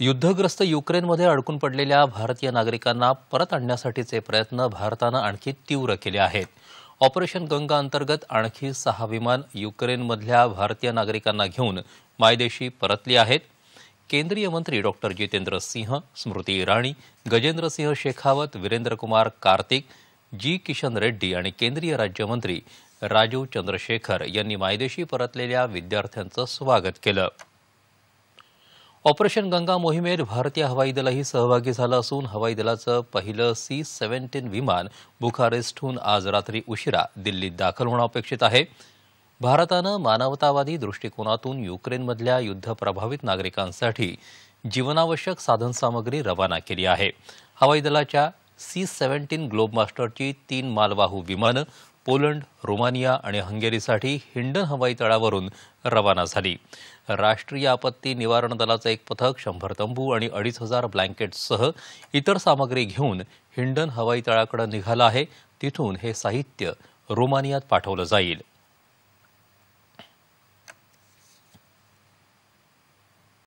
युद्धग्रस्त युक्रेनमध्ये अडकून पडलेल्या भारतीय नागरिकांना परत आणण्यासाठीचे प्रयत्न भारतानं आणखी तीव्र केले आहेत ऑपरेशन गंगा अंतर्गत आणखी सहा विमान युक्रेनमधल्या भारतीय नागरिकांना घेऊन मायदेशी परतली आहेत केंद्रीय मंत्री डॉक्टर जितेंद्र सिंह स्मृती इराणी गजेंद्रसिंह शेखावत कुमार कार्तिक जी किशन रेड्डी आणि केंद्रीय राज्यमंत्री राजीव चंद्रशेखर यांनी मायदेशी परतलेल्या विद्यार्थ्यांचं स्वागत केलं ऑपरेशन गंगा मोहिमेत भारतीय हवाई दलही सहभागी झालं असून हवाई दलाचं पहिलं सी सेव्हन्टीन विमान बुखारेस्टहून आज रात्री उशिरा दिल्लीत दाखल होणं अपेक्षित आहे भारतानं मानवतावादी दृष्टिकोनातून युक्रेनमधल्या युद्ध प्रभावित नागरिकांसाठी जीवनावश्यक साधनसामग्री रवाना केली आहे हवाई दलाच्या सी सेव्हन्टीन ग्लोबमास्टरची तीन मालवाहू विमानं पोलंड रोमानिया आणि हंगेरीसाठी हिंडन हवाई तळावरून रवाना झाली राष्ट्रीय आपत्ती निवारण दलाचं एक पथक शंभर तंबू आणि अडीच हजार ब्लँकेट्ससह इतर सामग्री घेऊन हिंडन हवाई तळाकडे निघालं आहे तिथून हे साहित्य रोमानियात पाठवलं जाईल